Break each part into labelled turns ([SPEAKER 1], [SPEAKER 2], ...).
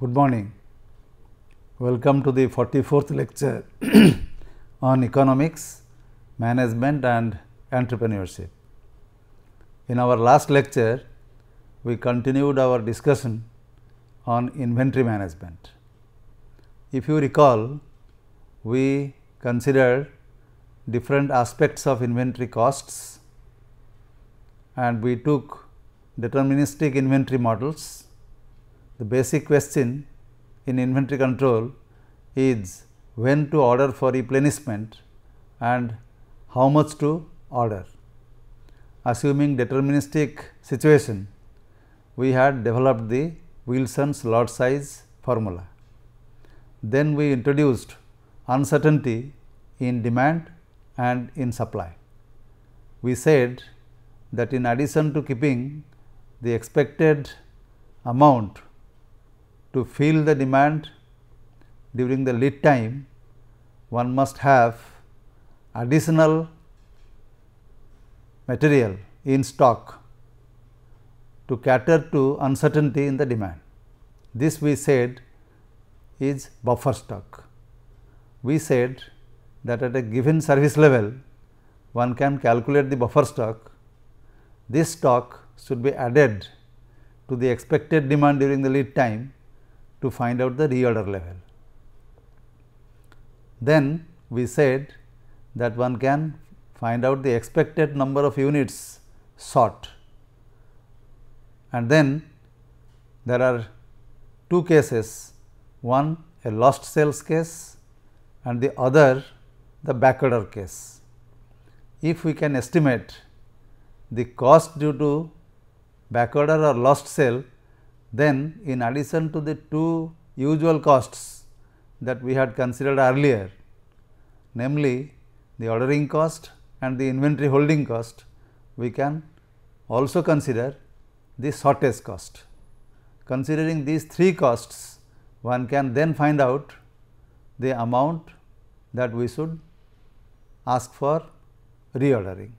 [SPEAKER 1] Good morning. Welcome to the 44th lecture on economics, management and entrepreneurship. In our last lecture, we continued our discussion on inventory management. If you recall, we considered different aspects of inventory costs and we took deterministic inventory models the basic question in inventory control is when to order for replenishment and how much to order. Assuming deterministic situation, we had developed the Wilson's lot size formula. Then we introduced uncertainty in demand and in supply. We said that in addition to keeping the expected amount to fill the demand during the lead time, one must have additional material in stock to cater to uncertainty in the demand. This we said is buffer stock. We said that at a given service level, one can calculate the buffer stock. This stock should be added to the expected demand during the lead time to find out the reorder level. Then we said that one can find out the expected number of units sought and then there are two cases one a lost sales case and the other the backorder case. If we can estimate the cost due to backorder or lost sale then in addition to the two usual costs that we had considered earlier, namely the ordering cost and the inventory holding cost, we can also consider the shortage cost. Considering these three costs, one can then find out the amount that we should ask for reordering.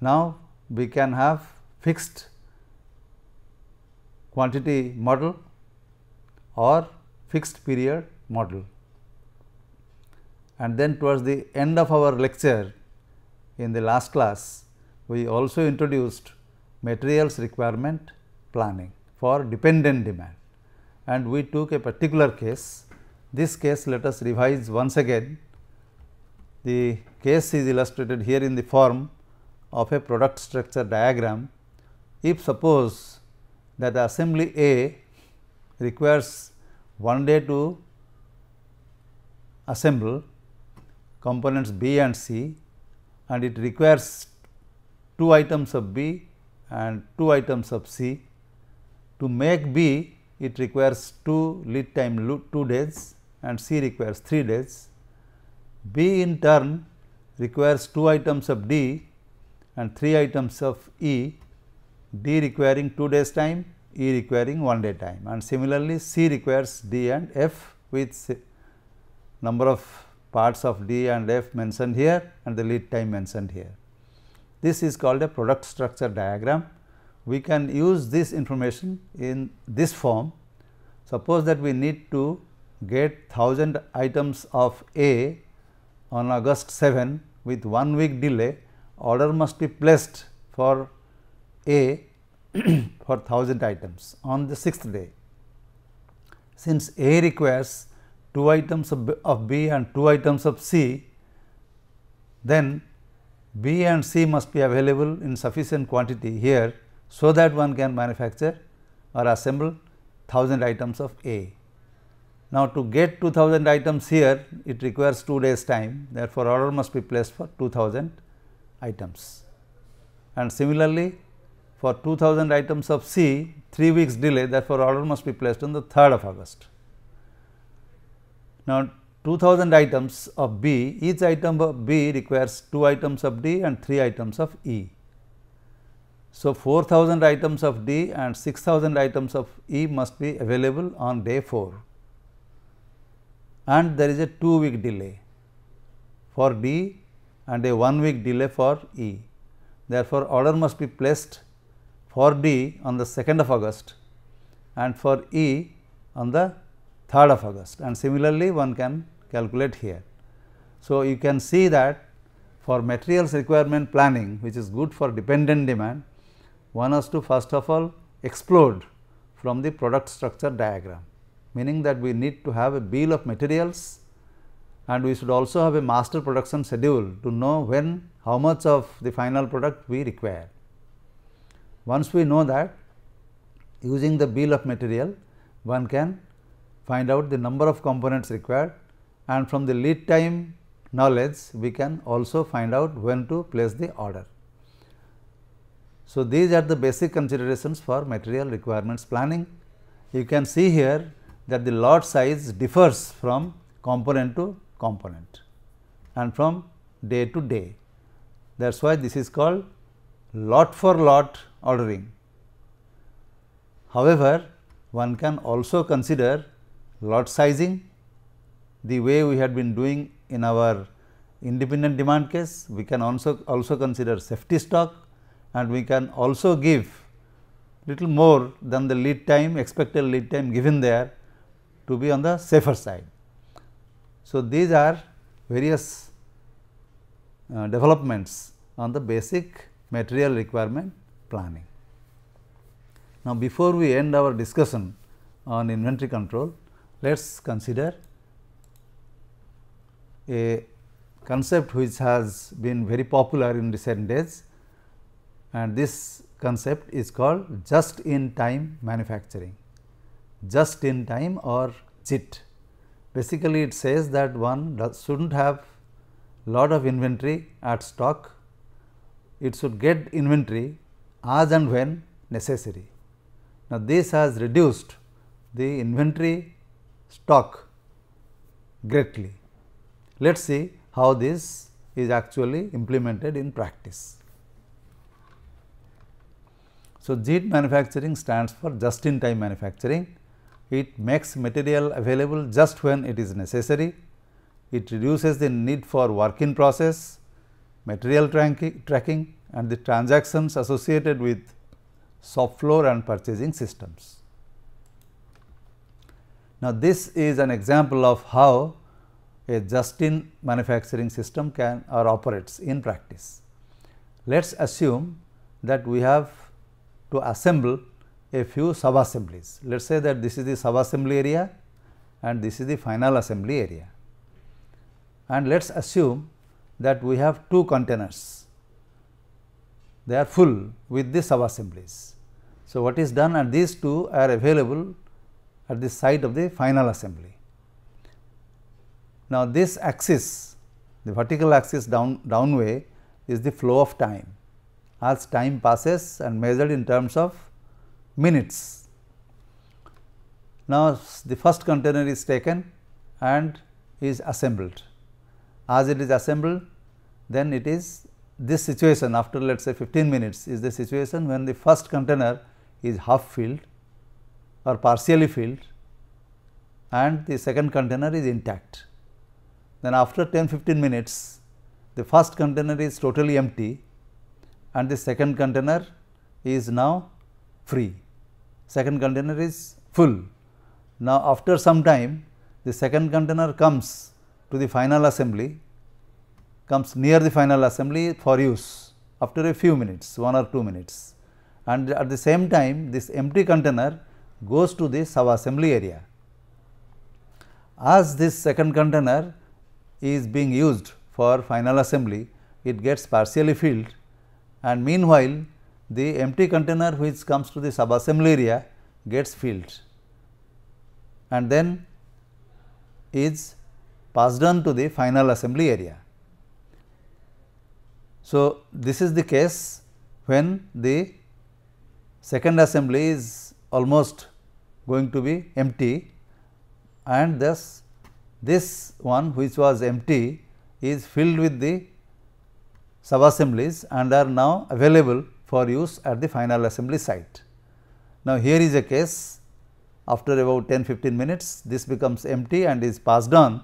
[SPEAKER 1] Now, we can have fixed quantity model or fixed period model. And then towards the end of our lecture in the last class, we also introduced materials requirement planning for dependent demand and we took a particular case. This case let us revise once again. The case is illustrated here in the form of a product structure diagram. If suppose that assembly A requires one day to assemble components B and C and it requires two items of B and two items of C. To make B it requires two lead time 2 days and C requires 3 days. B in turn requires two items of D and three items of E D requiring 2 days time, E requiring 1 day time and similarly C requires D and F with number of parts of D and F mentioned here and the lead time mentioned here. This is called a product structure diagram. We can use this information in this form. Suppose that we need to get 1000 items of A on August 7 with 1 week delay order must be placed for a for 1000 items on the sixth day. Since A requires 2 items of B, of B and 2 items of C, then B and C must be available in sufficient quantity here, so that one can manufacture or assemble 1000 items of A. Now, to get 2000 items here, it requires 2 days time, therefore, order must be placed for 2000 items. And similarly, for 2000 items of C, 3 weeks delay therefore, order must be placed on the 3rd of August. Now, 2000 items of B, each item of B requires 2 items of D and 3 items of E. So, 4000 items of D and 6000 items of E must be available on day 4 and there is a 2 week delay for D and a 1 week delay for E. Therefore, order must be placed for D on the 2nd of August and for E on the 3rd of August and similarly one can calculate here. So, you can see that for materials requirement planning which is good for dependent demand one has to first of all explode from the product structure diagram meaning that we need to have a bill of materials and we should also have a master production schedule to know when how much of the final product we require. Once we know that using the bill of material, one can find out the number of components required and from the lead time knowledge we can also find out when to place the order. So, these are the basic considerations for material requirements planning. You can see here that the lot size differs from component to component and from day to day. That is why this is called lot for lot ordering. However, one can also consider lot sizing the way we had been doing in our independent demand case, we can also, also consider safety stock and we can also give little more than the lead time expected lead time given there to be on the safer side. So, these are various uh, developments on the basic material requirement planning. Now, before we end our discussion on inventory control, let us consider a concept which has been very popular in recent days and this concept is called just in time manufacturing, just in time or JIT. Basically, it says that one should not have lot of inventory at stock it should get inventory as and when necessary. Now, this has reduced the inventory stock greatly. Let us see how this is actually implemented in practice. So, JIT manufacturing stands for just in time manufacturing. It makes material available just when it is necessary. It reduces the need for work in process material tracking and the transactions associated with shop floor and purchasing systems. Now, this is an example of how a just-in manufacturing system can or operates in practice. Let us assume that we have to assemble a few sub-assemblies. Let us say that this is the sub-assembly area and this is the final assembly area. And let us assume that we have two containers, they are full with the subassemblies. So, what is done and these two are available at the site of the final assembly. Now, this axis the vertical axis down, down way is the flow of time as time passes and measured in terms of minutes. Now, the first container is taken and is assembled. As it is assembled, then it is this situation after let us say 15 minutes is the situation when the first container is half filled or partially filled and the second container is intact. Then after 10-15 minutes the first container is totally empty and the second container is now free, second container is full. Now, after some time the second container comes to the final assembly comes near the final assembly for use after a few minutes, 1 or 2 minutes and at the same time this empty container goes to the sub assembly area. As this second container is being used for final assembly, it gets partially filled and meanwhile the empty container which comes to the sub assembly area gets filled and then is passed on to the final assembly area. So, this is the case when the second assembly is almost going to be empty and thus this one which was empty is filled with the subassemblies and are now available for use at the final assembly site. Now, here is a case after about 10-15 minutes this becomes empty and is passed on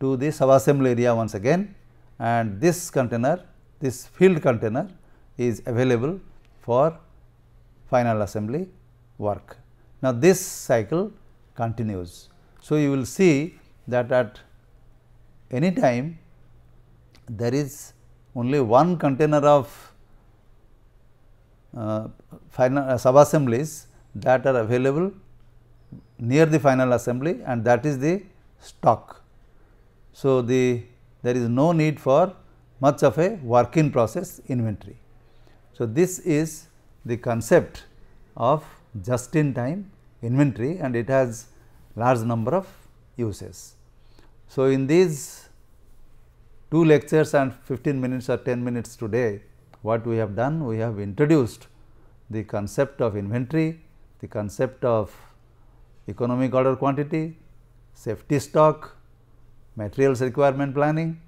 [SPEAKER 1] to the subassembly area once again and this container this field container is available for final assembly work. Now, this cycle continues. So, you will see that at any time there is only one container of uh, final uh, sub assemblies that are available near the final assembly and that is the stock. So, the there is no need for much of a work in process inventory. So, this is the concept of just in time inventory and it has large number of uses. So, in these two lectures and 15 minutes or 10 minutes today, what we have done? We have introduced the concept of inventory, the concept of economic order quantity, safety stock, materials requirement planning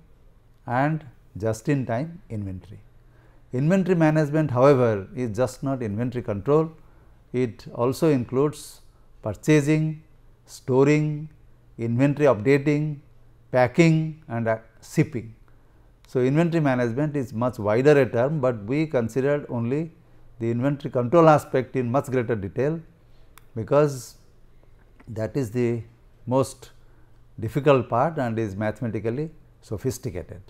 [SPEAKER 1] and just in time inventory. Inventory management however, is just not inventory control, it also includes purchasing, storing, inventory updating, packing and uh, shipping. So, inventory management is much wider a term, but we considered only the inventory control aspect in much greater detail, because that is the most difficult part and is mathematically sophisticated.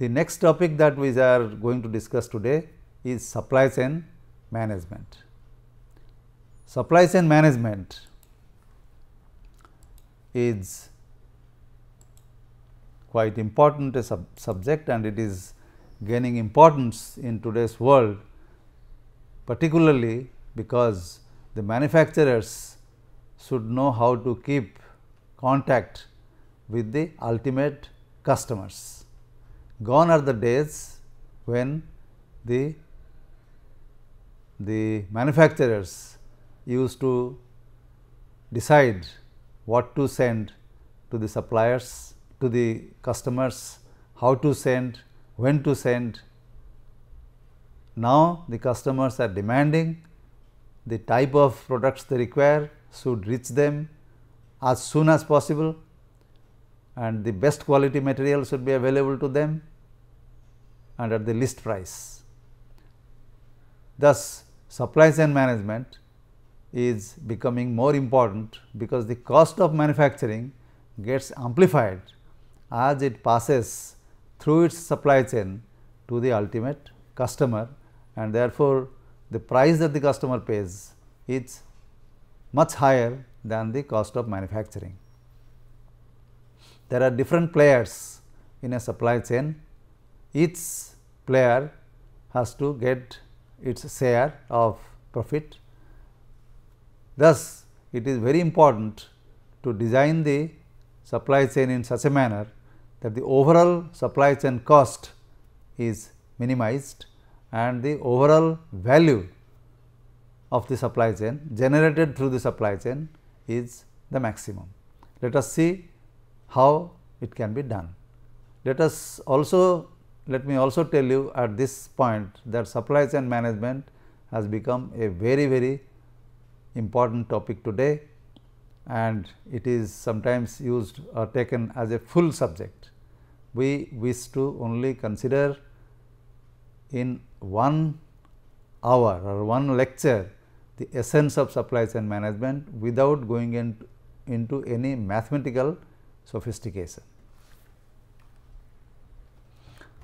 [SPEAKER 1] The next topic that we are going to discuss today is supply chain management. Supply chain management is quite important a sub subject and it is gaining importance in today's world particularly because the manufacturers should know how to keep contact with the ultimate customers. Gone are the days when the, the manufacturers used to decide what to send to the suppliers, to the customers, how to send, when to send. Now, the customers are demanding the type of products they require should reach them as soon as possible and the best quality material should be available to them and at the list price. Thus, supply chain management is becoming more important because the cost of manufacturing gets amplified as it passes through its supply chain to the ultimate customer and therefore, the price that the customer pays is much higher than the cost of manufacturing. There are different players in a supply chain each player has to get its share of profit. Thus, it is very important to design the supply chain in such a manner that the overall supply chain cost is minimized and the overall value of the supply chain generated through the supply chain is the maximum. Let us see how it can be done. Let us also let me also tell you at this point that supply chain management has become a very very important topic today and it is sometimes used or taken as a full subject. We wish to only consider in one hour or one lecture the essence of supply chain management without going into any mathematical sophistication.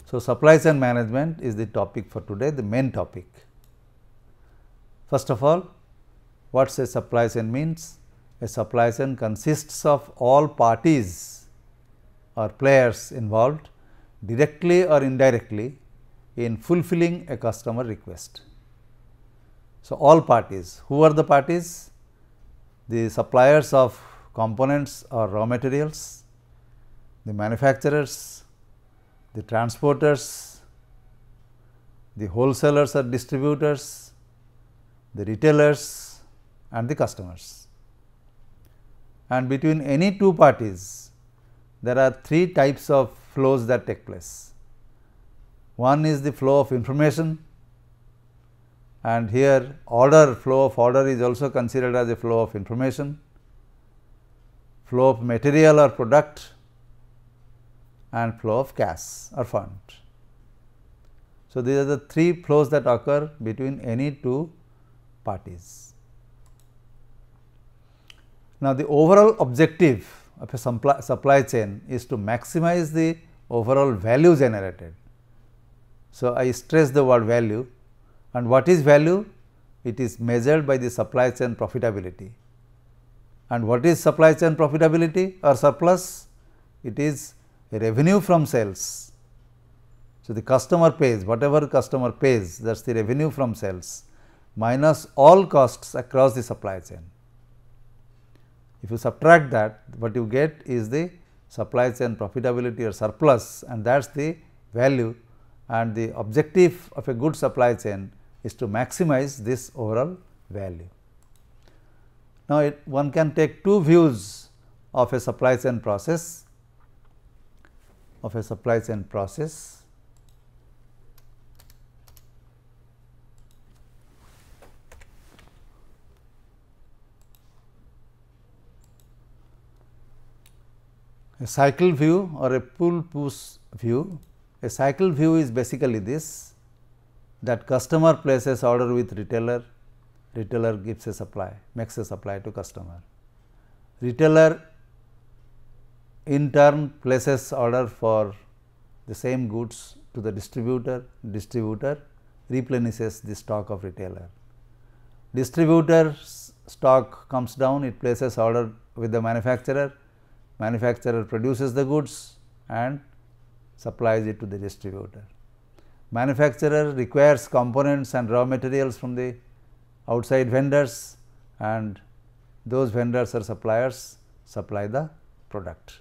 [SPEAKER 1] So, supply chain management is the topic for today, the main topic. First of all, what's a supply chain means? A supply chain consists of all parties or players involved directly or indirectly in fulfilling a customer request. So, all parties, who are the parties? The suppliers of components or raw materials, the manufacturers, the transporters, the wholesalers or distributors, the retailers and the customers. And between any two parties, there are three types of flows that take place. One is the flow of information and here order flow of order is also considered as a flow of information, flow of material or product and flow of gas are fund. So, these are the three flows that occur between any two parties. Now, the overall objective of a supply, supply chain is to maximize the overall value generated. So, I stress the word value and what is value? It is measured by the supply chain profitability. And what is supply chain profitability or surplus? It is revenue from sales. So, the customer pays whatever customer pays that is the revenue from sales minus all costs across the supply chain. If you subtract that what you get is the supply chain profitability or surplus and that is the value and the objective of a good supply chain is to maximize this overall value. Now, it, one can take two views of a supply chain process of a supply chain process. A cycle view or a pull push view. A cycle view is basically this that customer places order with retailer, retailer gives a supply, makes a supply to customer. Retailer in turn places order for the same goods to the distributor, distributor replenishes the stock of retailer. Distributor's stock comes down, it places order with the manufacturer, manufacturer produces the goods and supplies it to the distributor. Manufacturer requires components and raw materials from the outside vendors and those vendors or suppliers supply the product.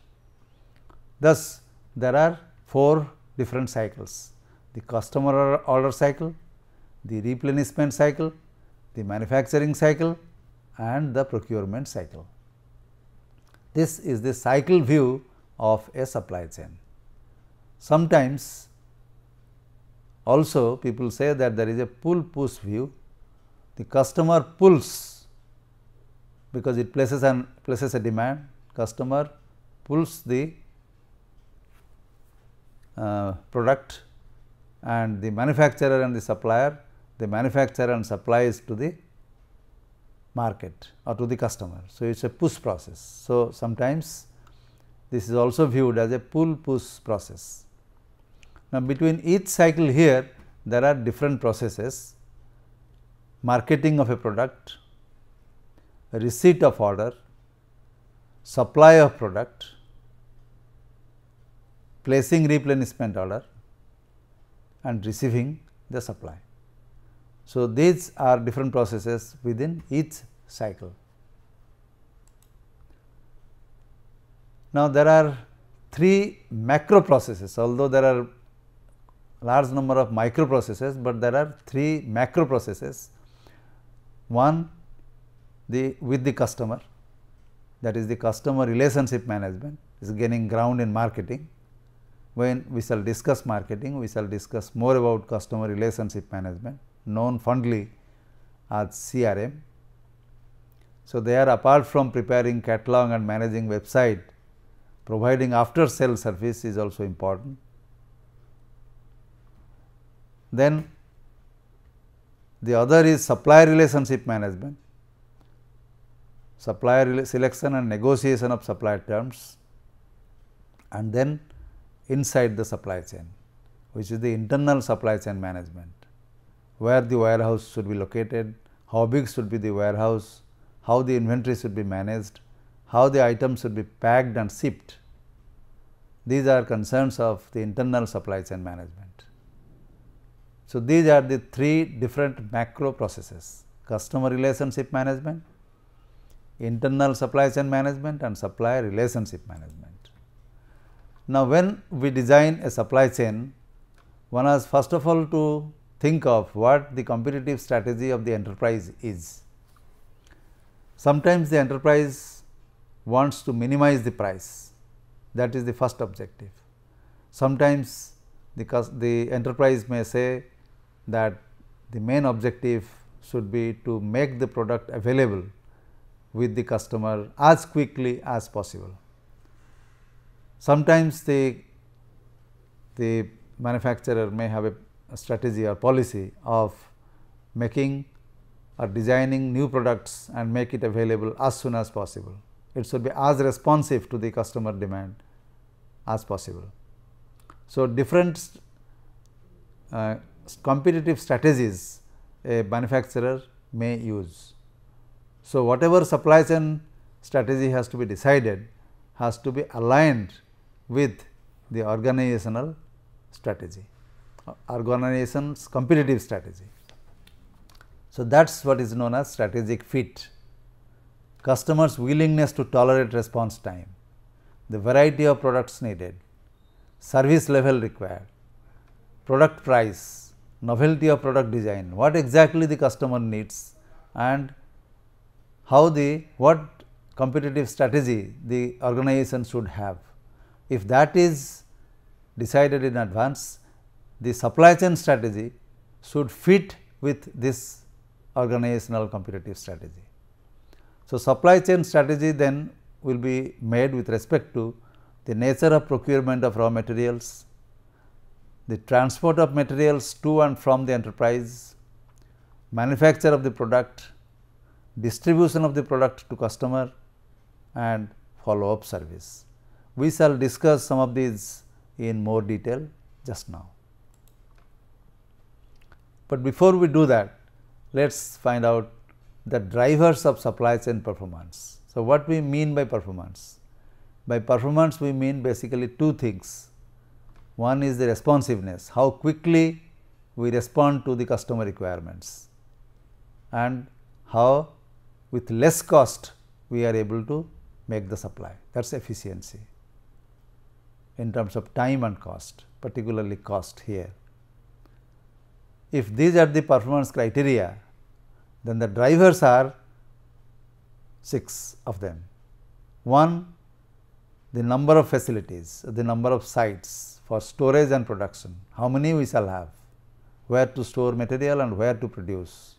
[SPEAKER 1] Thus, there are four different cycles the customer order cycle, the replenishment cycle, the manufacturing cycle and the procurement cycle. This is the cycle view of a supply chain. Sometimes also people say that there is a pull push view, the customer pulls because it places an places a demand, customer pulls the uh, product and the manufacturer and the supplier, the manufacturer and supplies to the market or to the customer. So, it is a push process. So, sometimes this is also viewed as a pull push process. Now, between each cycle here there are different processes marketing of a product, receipt of order, supply of product, placing replenishment order and receiving the supply. So, these are different processes within each cycle. Now, there are three macro processes although there are large number of micro processes, but there are three macro processes. One the with the customer that is the customer relationship management is gaining ground in marketing when we shall discuss marketing, we shall discuss more about customer relationship management known fondly as CRM. So, they are apart from preparing catalog and managing website, providing after sale service is also important. Then the other is supplier relationship management, supplier selection and negotiation of supplier terms and then inside the supply chain, which is the internal supply chain management, where the warehouse should be located, how big should be the warehouse, how the inventory should be managed, how the items should be packed and shipped. These are concerns of the internal supply chain management. So, these are the three different macro processes customer relationship management, internal supply chain management and supply relationship management. Now, when we design a supply chain, one has first of all to think of what the competitive strategy of the enterprise is. Sometimes the enterprise wants to minimize the price that is the first objective. Sometimes the, the enterprise may say that the main objective should be to make the product available with the customer as quickly as possible. Sometimes the, the manufacturer may have a, a strategy or policy of making or designing new products and make it available as soon as possible. It should be as responsive to the customer demand as possible. So, different uh, competitive strategies a manufacturer may use. So, whatever supply chain strategy has to be decided has to be aligned with the organizational strategy, organization's competitive strategy. So, that is what is known as strategic fit, customers willingness to tolerate response time, the variety of products needed, service level required, product price, novelty of product design, what exactly the customer needs and how the what competitive strategy the organization should have. If that is decided in advance, the supply chain strategy should fit with this organizational competitive strategy. So, supply chain strategy then will be made with respect to the nature of procurement of raw materials, the transport of materials to and from the enterprise, manufacture of the product, distribution of the product to customer and follow up service. We shall discuss some of these in more detail just now. But before we do that, let us find out the drivers of supply chain performance. So, what we mean by performance? By performance we mean basically two things. One is the responsiveness, how quickly we respond to the customer requirements and how with less cost we are able to make the supply that is efficiency in terms of time and cost, particularly cost here. If these are the performance criteria, then the drivers are 6 of them. One, the number of facilities, the number of sites for storage and production, how many we shall have, where to store material and where to produce.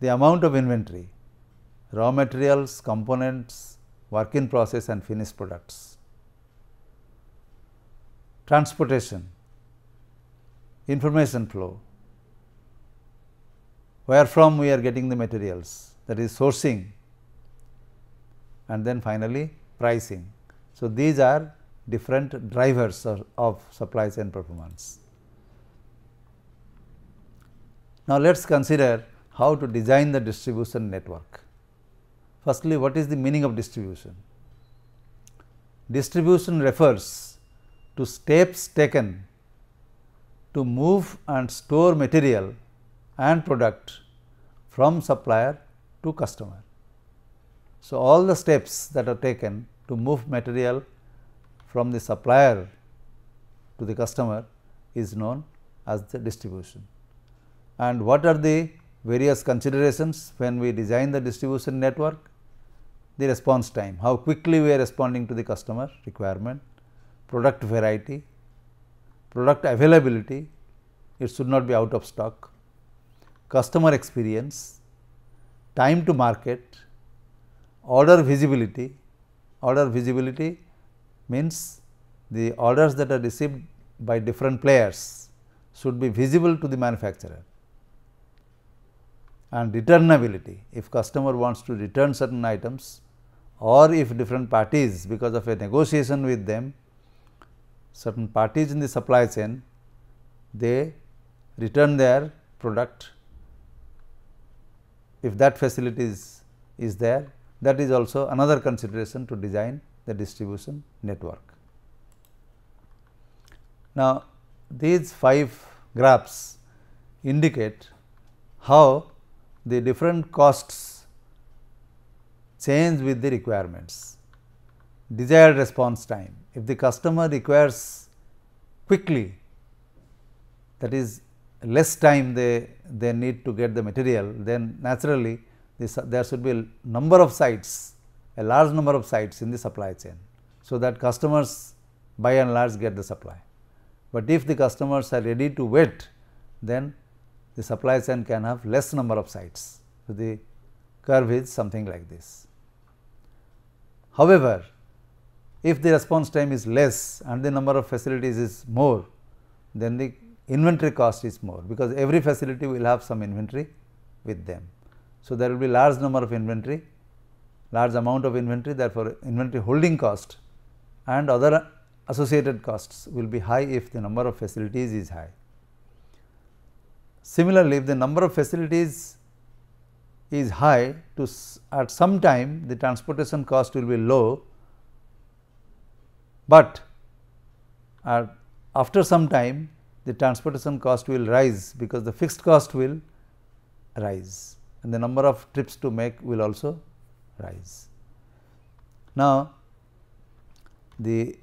[SPEAKER 1] The amount of inventory, raw materials, components, work in process and finished products transportation, information flow, where from we are getting the materials that is sourcing and then finally, pricing. So, these are different drivers of, of supply chain performance. Now, let us consider how to design the distribution network. Firstly, what is the meaning of distribution? Distribution refers to steps taken to move and store material and product from supplier to customer. So, all the steps that are taken to move material from the supplier to the customer is known as the distribution. And what are the various considerations when we design the distribution network? The response time, how quickly we are responding to the customer requirement, product variety, product availability, it should not be out of stock, customer experience, time to market, order visibility. Order visibility means the orders that are received by different players should be visible to the manufacturer and returnability. If customer wants to return certain items or if different parties because of a negotiation with them certain parties in the supply chain, they return their product if that facility is, is there that is also another consideration to design the distribution network. Now, these five graphs indicate how the different costs change with the requirements, desired response time, if the customer requires quickly that is less time they, they need to get the material then naturally this, there should be a number of sites a large number of sites in the supply chain. So, that customers by and large get the supply, but if the customers are ready to wait then the supply chain can have less number of sites. So, the curve is something like this. However, if the response time is less and the number of facilities is more, then the inventory cost is more because every facility will have some inventory with them. So, there will be large number of inventory, large amount of inventory therefore, inventory holding cost and other associated costs will be high if the number of facilities is high. Similarly, if the number of facilities is high to at some time the transportation cost will be low but uh, after some time the transportation cost will rise because the fixed cost will rise and the number of trips to make will also rise. Now, the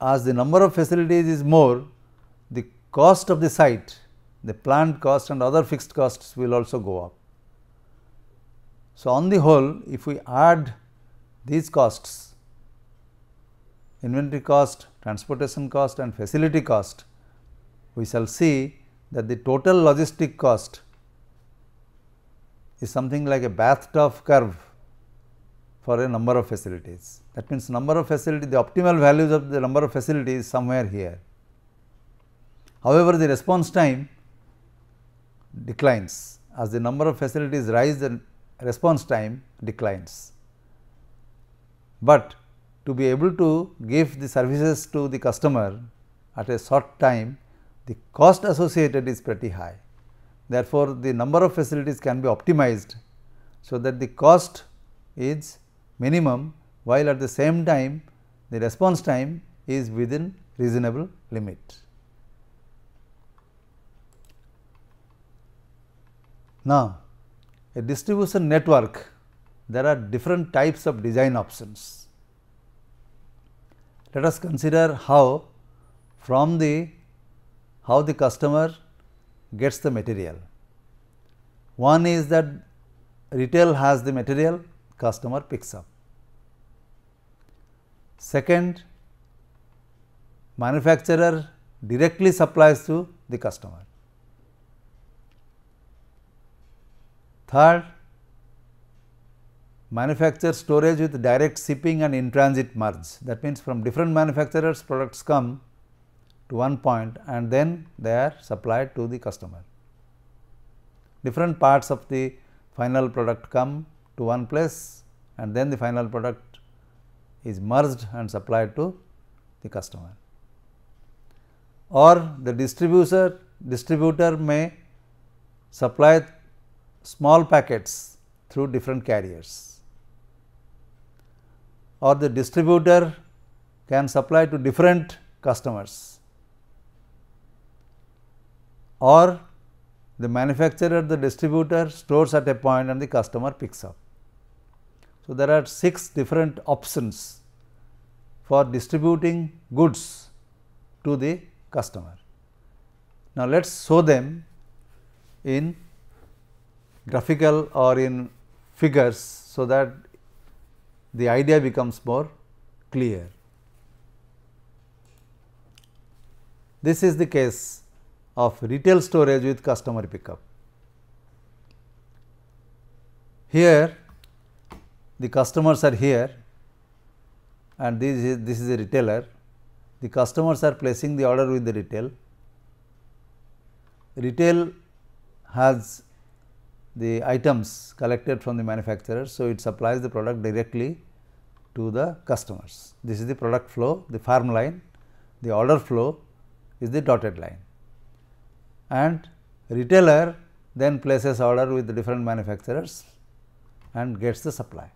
[SPEAKER 1] as the number of facilities is more the cost of the site the plant cost and other fixed costs will also go up. So, on the whole if we add these costs inventory cost, transportation cost and facility cost, we shall see that the total logistic cost is something like a bathtub curve for a number of facilities. That means, number of facility the optimal values of the number of facilities somewhere here. However, the response time declines as the number of facilities rise the response time declines. But to be able to give the services to the customer at a short time, the cost associated is pretty high. Therefore, the number of facilities can be optimized, so that the cost is minimum while at the same time the response time is within reasonable limit. Now, a distribution network there are different types of design options. Let us consider how from the how the customer gets the material. One is that retail has the material customer picks up. Second manufacturer directly supplies to the customer. Third manufacture storage with direct shipping and in-transit merge. That means, from different manufacturers products come to one point and then they are supplied to the customer. Different parts of the final product come to one place and then the final product is merged and supplied to the customer. Or the distributor, distributor may supply small packets through different carriers or the distributor can supply to different customers or the manufacturer, the distributor stores at a point and the customer picks up. So, there are 6 different options for distributing goods to the customer. Now, let us show them in graphical or in figures so that the idea becomes more clear. This is the case of retail storage with customer pickup. Here the customers are here and this is, this is a retailer. The customers are placing the order with the retail. Retail has the items collected from the manufacturer. So, it supplies the product directly to the customers. This is the product flow, the farm line, the order flow is the dotted line and retailer then places order with the different manufacturers and gets the supply.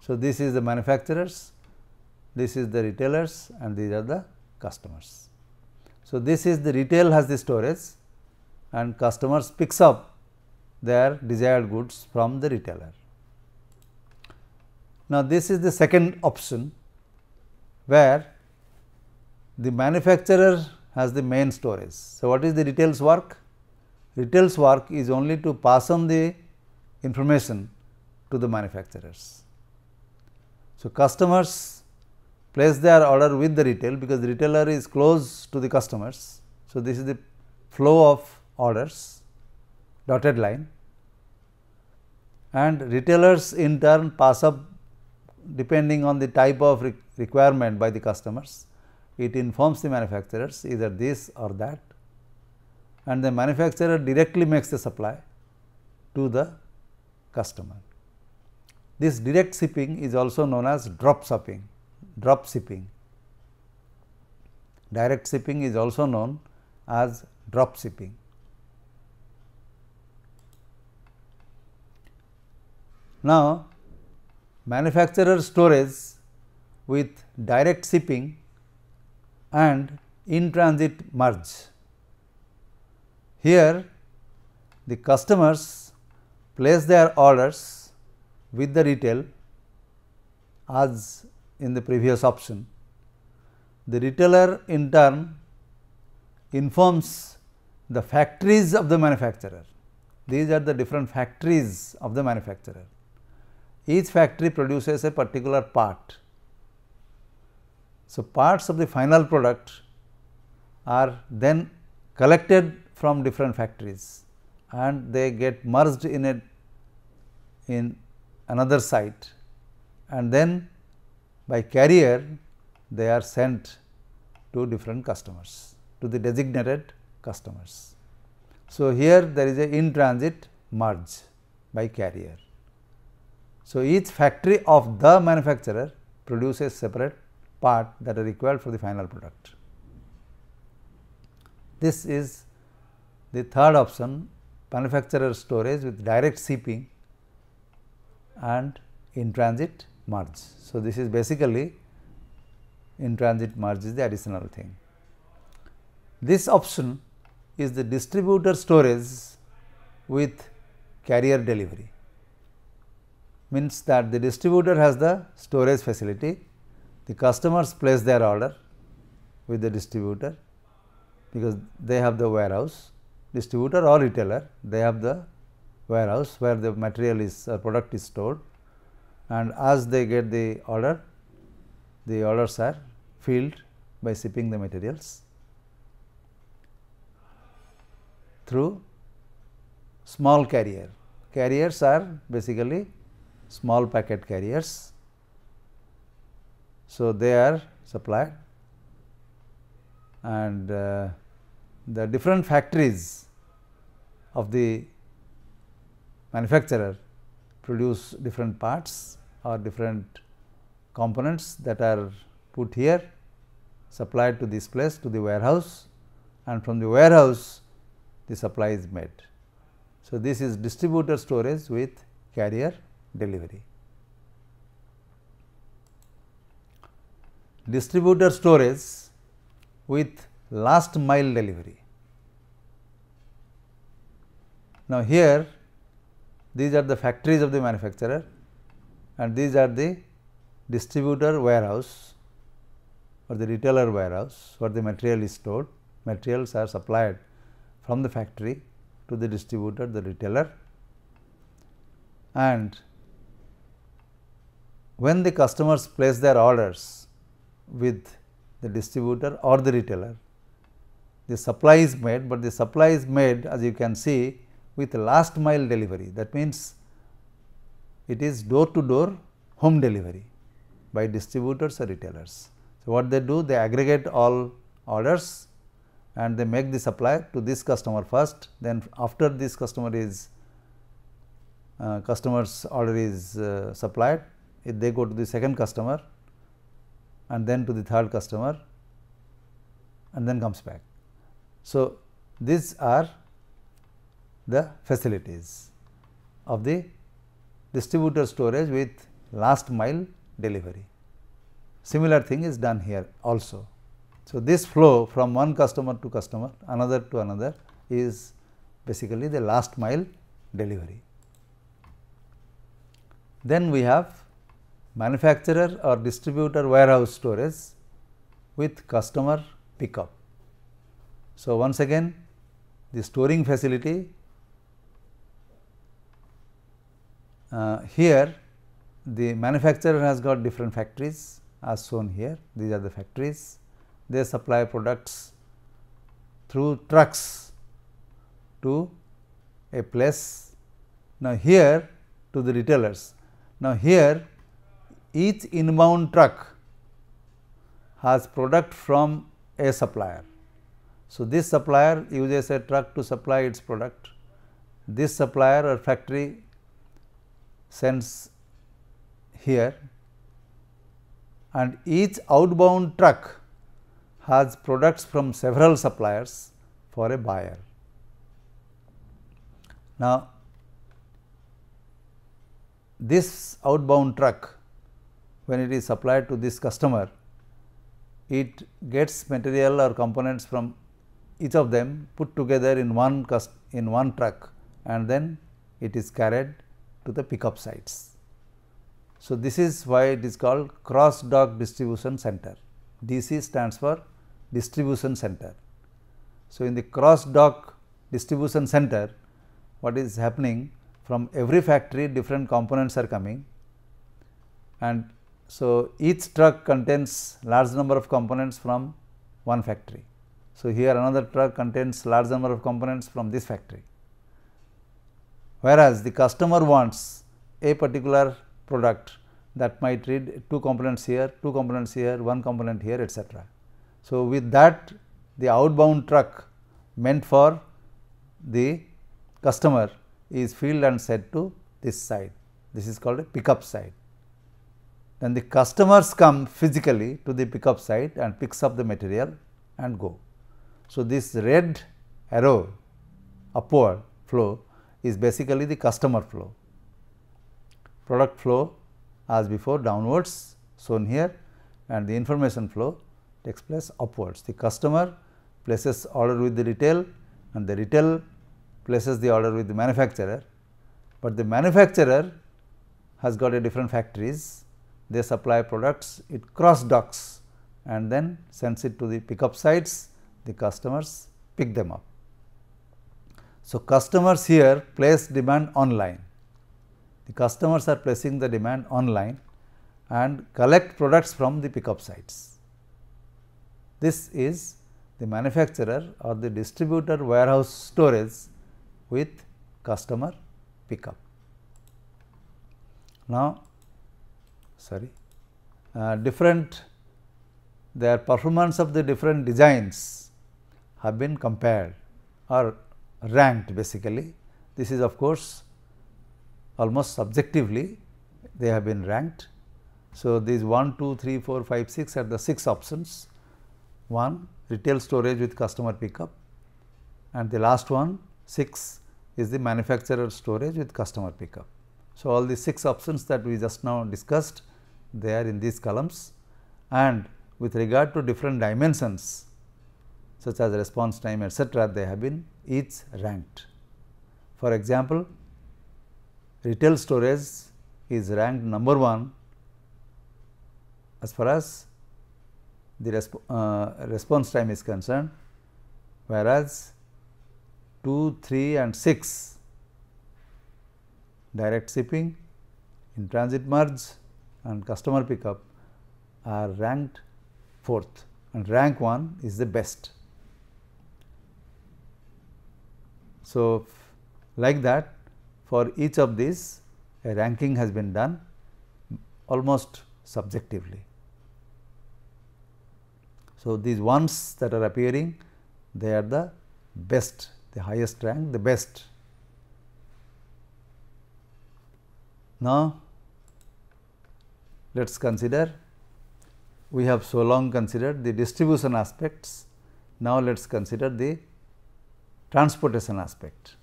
[SPEAKER 1] So, this is the manufacturers, this is the retailers and these are the customers. So, this is the retail has the storage and customers picks up their desired goods from the retailer. Now, this is the second option where the manufacturer has the main storage. So, what is the retail's work? Retail's work is only to pass on the information to the manufacturers. So, customers place their order with the retail because the retailer is close to the customers. So, this is the flow of orders dotted line and retailers in turn pass up depending on the type of re requirement by the customers. It informs the manufacturers either this or that and the manufacturer directly makes the supply to the customer. This direct shipping is also known as drop shipping, drop shipping. Direct shipping is also known as drop shipping. Now, manufacturer storage with direct shipping and in transit merge. Here the customers place their orders with the retail as in the previous option. The retailer in turn informs the factories of the manufacturer. These are the different factories of the manufacturer each factory produces a particular part. So, parts of the final product are then collected from different factories and they get merged in a in another site and then by carrier they are sent to different customers to the designated customers. So, here there is a in transit merge by carrier. So, each factory of the manufacturer produces separate part that are required for the final product. This is the third option manufacturer storage with direct shipping and in transit merge. So, this is basically in transit merge is the additional thing. This option is the distributor storage with carrier delivery means that the distributor has the storage facility, the customers place their order with the distributor because they have the warehouse, distributor or retailer, they have the warehouse where the material is or uh, product is stored and as they get the order, the orders are filled by shipping the materials through small carrier. Carriers are basically small packet carriers. So, they are supplied and uh, the different factories of the manufacturer produce different parts or different components that are put here supplied to this place to the warehouse and from the warehouse the supply is made. So, this is distributor storage with carrier delivery. Distributor storage with last mile delivery. Now, here these are the factories of the manufacturer and these are the distributor warehouse or the retailer warehouse where the material is stored, materials are supplied from the factory to the distributor, the retailer and when the customers place their orders with the distributor or the retailer, the supply is made, but the supply is made as you can see with last mile delivery. That means, it is door to door home delivery by distributors or retailers. So, what they do? They aggregate all orders and they make the supply to this customer first, then after this customer is uh, customer's order is uh, supplied, if they go to the second customer and then to the third customer and then comes back. So, these are the facilities of the distributor storage with last mile delivery. Similar thing is done here also. So, this flow from one customer to customer another to another is basically the last mile delivery. Then we have manufacturer or distributor warehouse storage with customer pickup. So, once again the storing facility uh, here the manufacturer has got different factories as shown here these are the factories they supply products through trucks to a place now here to the retailers now here each inbound truck has product from a supplier. So, this supplier uses a truck to supply its product, this supplier or factory sends here and each outbound truck has products from several suppliers for a buyer. Now, this outbound truck when it is supplied to this customer, it gets material or components from each of them put together in one in one truck and then it is carried to the pickup sites. So, this is why it is called cross dock distribution center. DC stands for distribution center. So, in the cross dock distribution center, what is happening from every factory different components are coming and so, each truck contains large number of components from one factory. So, here another truck contains large number of components from this factory. Whereas, the customer wants a particular product that might read two components here, two components here, one component here etc. So, with that the outbound truck meant for the customer is filled and set to this side. This is called a pickup side. Then the customers come physically to the pickup site and picks up the material and go. So, this red arrow upward flow is basically the customer flow. Product flow as before downwards shown here and the information flow takes place upwards. The customer places order with the retail and the retail places the order with the manufacturer, but the manufacturer has got a different factories they supply products, it cross docks and then sends it to the pickup sites, the customers pick them up. So, customers here place demand online, the customers are placing the demand online and collect products from the pickup sites. This is the manufacturer or the distributor warehouse storage with customer pickup. Now, sorry uh, different their performance of the different designs have been compared or ranked basically. This is of course, almost subjectively they have been ranked. So, these 1, 2, 3, 4, 5, 6 are the 6 options. One retail storage with customer pickup and the last one 6 is the manufacturer storage with customer pickup. So, all the 6 options that we just now discussed they are in these columns and with regard to different dimensions such as response time etc., they have been each ranked. For example, retail storage is ranked number 1 as far as the resp uh, response time is concerned, whereas 2, 3 and 6 direct shipping, in transit merge and customer pickup are ranked fourth and rank 1 is the best. So, like that for each of these a ranking has been done almost subjectively. So, these ones that are appearing they are the best the highest rank the best Now, let us consider we have so long considered the distribution aspects. Now, let us consider the transportation aspect.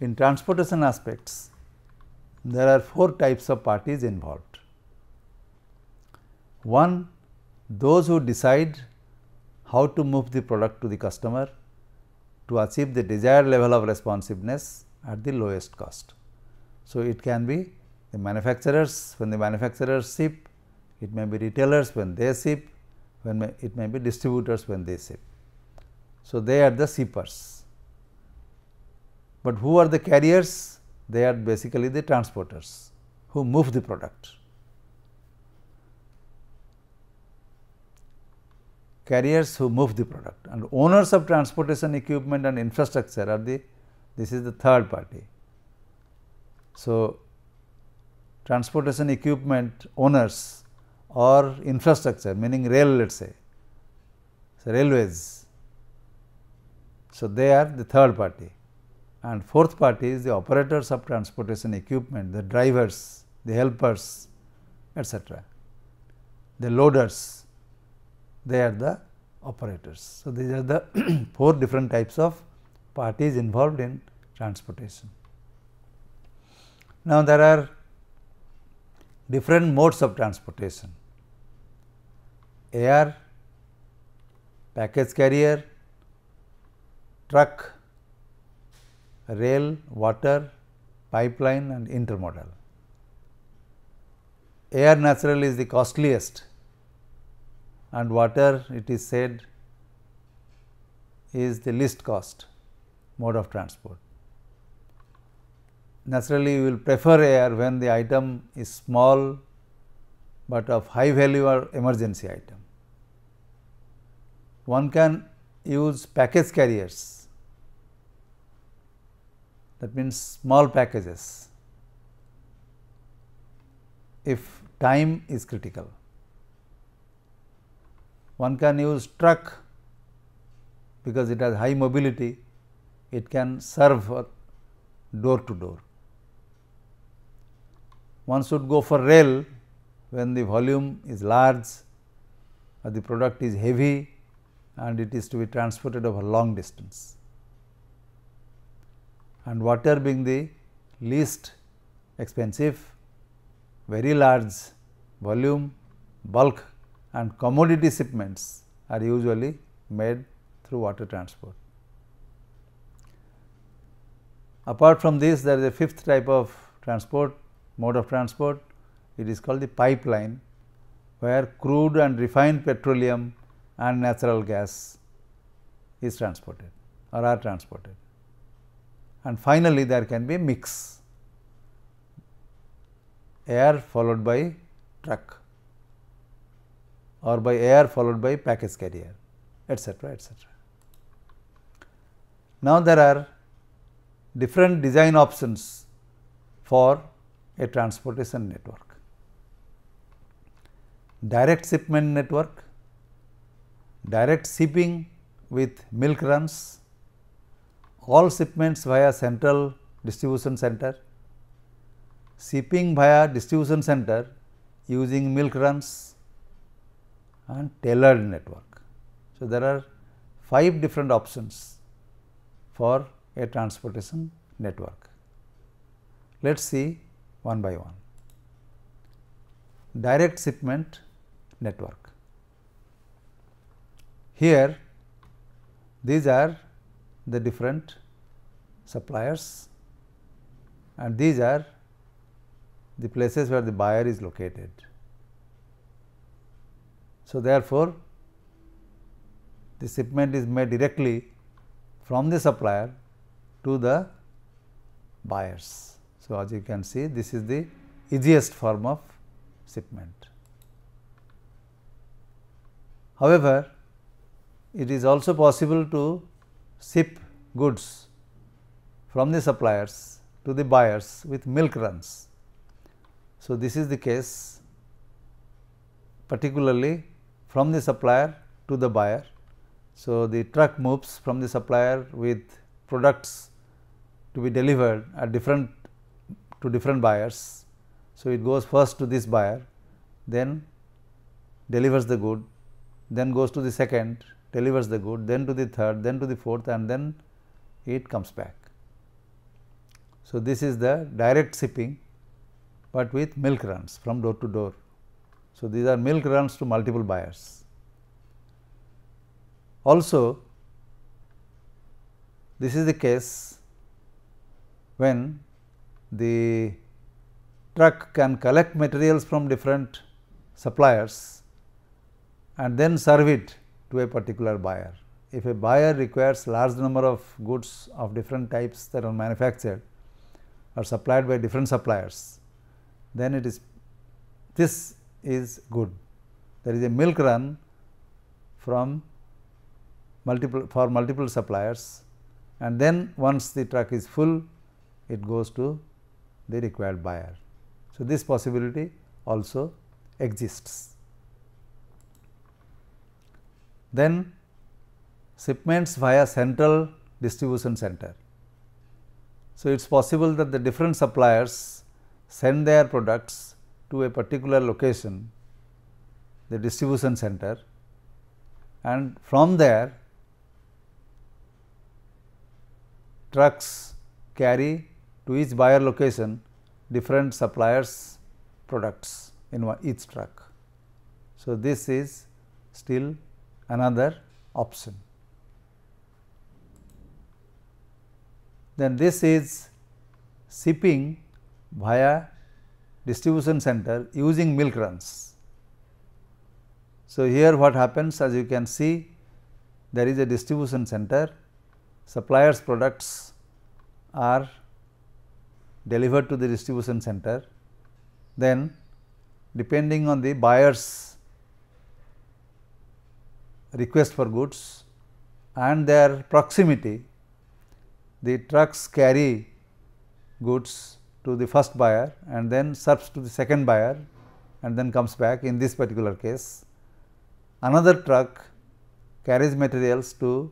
[SPEAKER 1] In transportation aspects, there are four types of parties involved. One, those who decide how to move the product to the customer to achieve the desired level of responsiveness at the lowest cost. So, it can be the manufacturers when the manufacturers ship, it may be retailers when they ship, when may, it may be distributors when they ship. So, they are the shippers, but who are the carriers? They are basically the transporters who move the product. Carriers who move the product and owners of transportation equipment and infrastructure are the this is the third party so, transportation equipment owners or infrastructure meaning rail let us say, so railways. So, they are the third party and fourth party is the operators of transportation equipment, the drivers, the helpers etc., the loaders they are the operators. So, these are the four different types of parties involved in transportation. Now, there are different modes of transportation air, package carrier, truck, rail, water, pipeline and intermodal. Air naturally is the costliest and water it is said is the least cost mode of transport naturally you will prefer air when the item is small, but of high value or emergency item. One can use package carriers that means small packages if time is critical. One can use truck because it has high mobility, it can serve door to door. One should go for rail when the volume is large or the product is heavy and it is to be transported over long distance. And water being the least expensive, very large volume, bulk and commodity shipments are usually made through water transport. Apart from this, there is a fifth type of transport mode of transport, it is called the pipeline where crude and refined petroleum and natural gas is transported or are transported. And finally, there can be mix air followed by truck or by air followed by package carrier etc., etc. Now, there are different design options for a transportation network. Direct shipment network, direct shipping with milk runs, all shipments via central distribution center, shipping via distribution center using milk runs and tailored network. So, there are 5 different options for a transportation network. Let us see one by one. Direct shipment network. Here these are the different suppliers and these are the places where the buyer is located. So, therefore, the shipment is made directly from the supplier to the buyers. So, as you can see this is the easiest form of shipment. However, it is also possible to ship goods from the suppliers to the buyers with milk runs. So, this is the case particularly from the supplier to the buyer. So, the truck moves from the supplier with products to be delivered at different to different buyers. So, it goes first to this buyer, then delivers the good, then goes to the second, delivers the good, then to the third, then to the fourth and then it comes back. So, this is the direct shipping, but with milk runs from door to door. So, these are milk runs to multiple buyers. Also, this is the case when the truck can collect materials from different suppliers and then serve it to a particular buyer. If a buyer requires large number of goods of different types that are manufactured or supplied by different suppliers, then it is this is good. There is a milk run from multiple for multiple suppliers and then once the truck is full it goes to they require buyer. So, this possibility also exists. Then shipments via central distribution center. So, it is possible that the different suppliers send their products to a particular location, the distribution center and from there trucks carry to each buyer location different suppliers products in each truck. So, this is still another option. Then this is shipping via distribution center using milk runs. So, here what happens as you can see there is a distribution center suppliers products are delivered to the distribution center. Then depending on the buyer's request for goods and their proximity, the trucks carry goods to the first buyer and then serves to the second buyer and then comes back in this particular case. Another truck carries materials to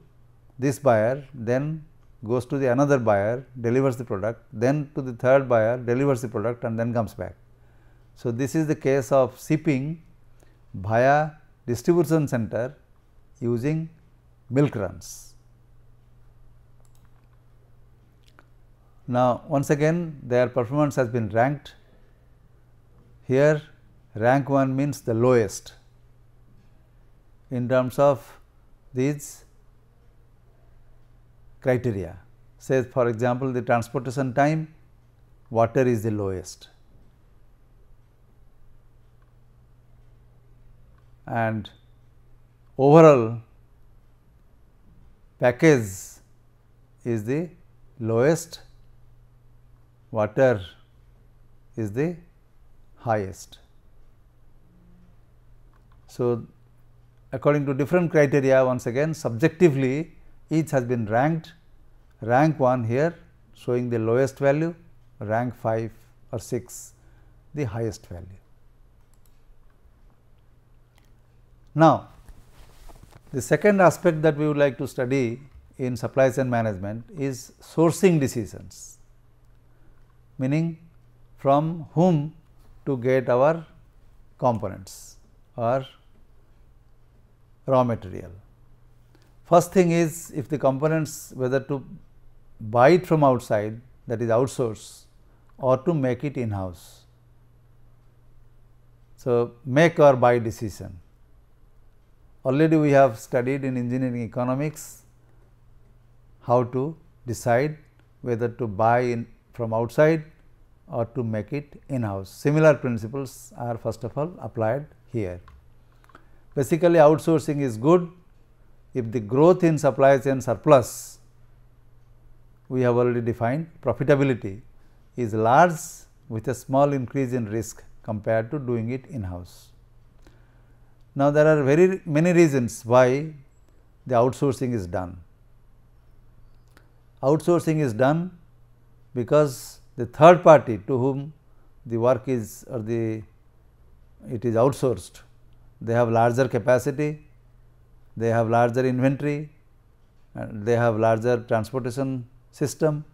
[SPEAKER 1] this buyer then goes to the another buyer, delivers the product, then to the third buyer, delivers the product and then comes back. So, this is the case of shipping via distribution center using milk runs. Now, once again their performance has been ranked. Here rank 1 means the lowest in terms of these criteria says for example, the transportation time water is the lowest and overall package is the lowest water is the highest. So, according to different criteria once again subjectively each has been ranked rank 1 here showing the lowest value rank 5 or 6 the highest value. Now, the second aspect that we would like to study in supply chain management is sourcing decisions meaning from whom to get our components or raw material. First thing is if the components whether to buy it from outside that is outsource or to make it in house. So, make or buy decision. Already we have studied in engineering economics how to decide whether to buy in from outside or to make it in house. Similar principles are first of all applied here. Basically, outsourcing is good if the growth in supply chain surplus we have already defined profitability is large with a small increase in risk compared to doing it in house. Now, there are very many reasons why the outsourcing is done. Outsourcing is done because the third party to whom the work is or the it is outsourced, they have larger capacity, they have larger inventory, they have larger transportation system,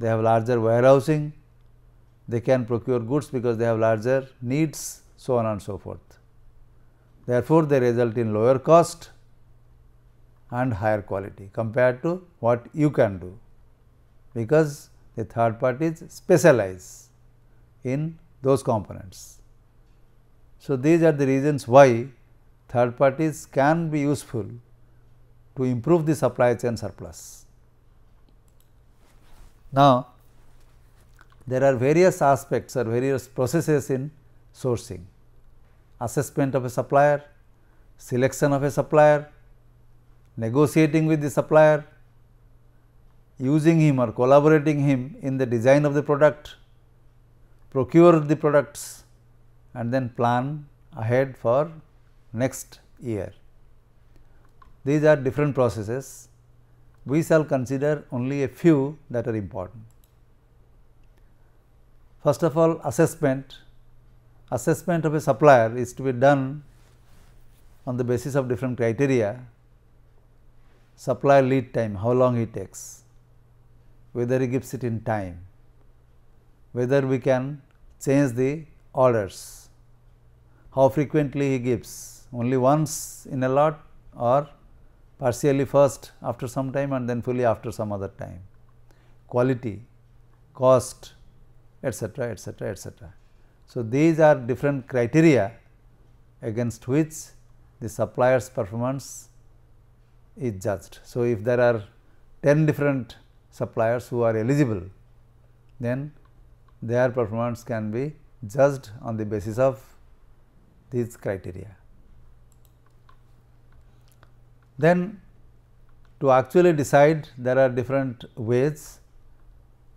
[SPEAKER 1] they have larger warehousing, they can procure goods because they have larger needs, so on and so forth. Therefore, they result in lower cost and higher quality compared to what you can do, because the third parties specialize in those components. So, these are the reasons why third parties can be useful to improve the supply chain surplus. Now, there are various aspects or various processes in sourcing, assessment of a supplier, selection of a supplier, negotiating with the supplier, using him or collaborating him in the design of the product, procure the products and then plan ahead for next year. These are different processes. We shall consider only a few that are important. First of all assessment, assessment of a supplier is to be done on the basis of different criteria, Supplier lead time, how long it takes, whether he gives it in time, whether we can change the orders, how frequently he gives, only once in a lot or partially first after some time and then fully after some other time. Quality, cost etc., etc., etc. So, these are different criteria against which the supplier's performance is judged. So, if there are 10 different suppliers who are eligible, then their performance can be judged on the basis of these criteria. Then to actually decide there are different ways.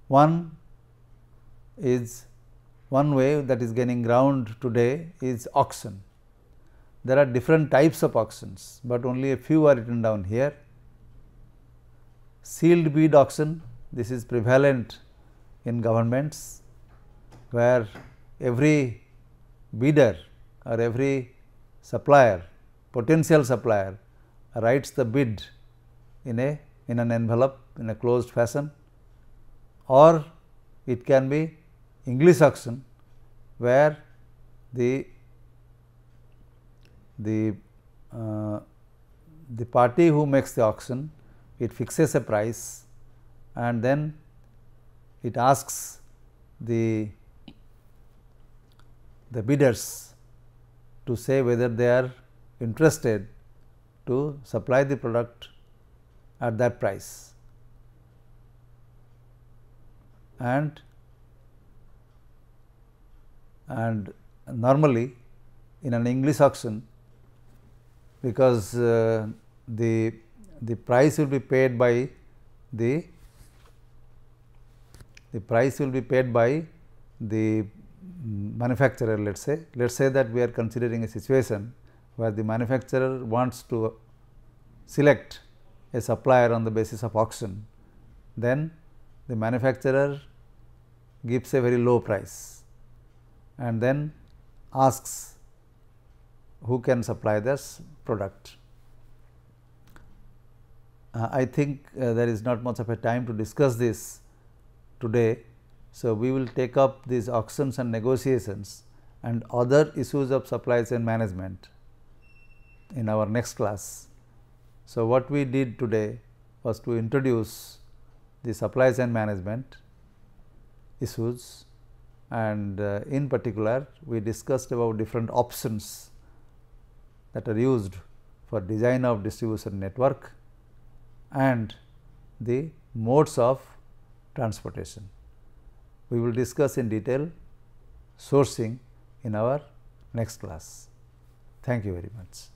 [SPEAKER 1] One is one way that is gaining ground today is auction. There are different types of auctions, but only a few are written down here. Sealed bid auction, this is prevalent in governments where every bidder or every supplier, potential supplier writes the bid in a in an envelope in a closed fashion or it can be English auction where the the uh, the party who makes the auction it fixes a price and then it asks the the bidders to say whether they are interested to supply the product at that price and and normally in an English auction because uh, the the price will be paid by the the price will be paid by the manufacturer let us say let us say that we are considering a situation where the manufacturer wants to select a supplier on the basis of auction, then the manufacturer gives a very low price and then asks who can supply this product. Uh, I think uh, there is not much of a time to discuss this today. So, we will take up these auctions and negotiations and other issues of supply chain management in our next class. So, what we did today was to introduce the supply chain management issues and uh, in particular we discussed about different options that are used for design of distribution network and the modes of transportation. We will discuss in detail sourcing in our next class. Thank you very much.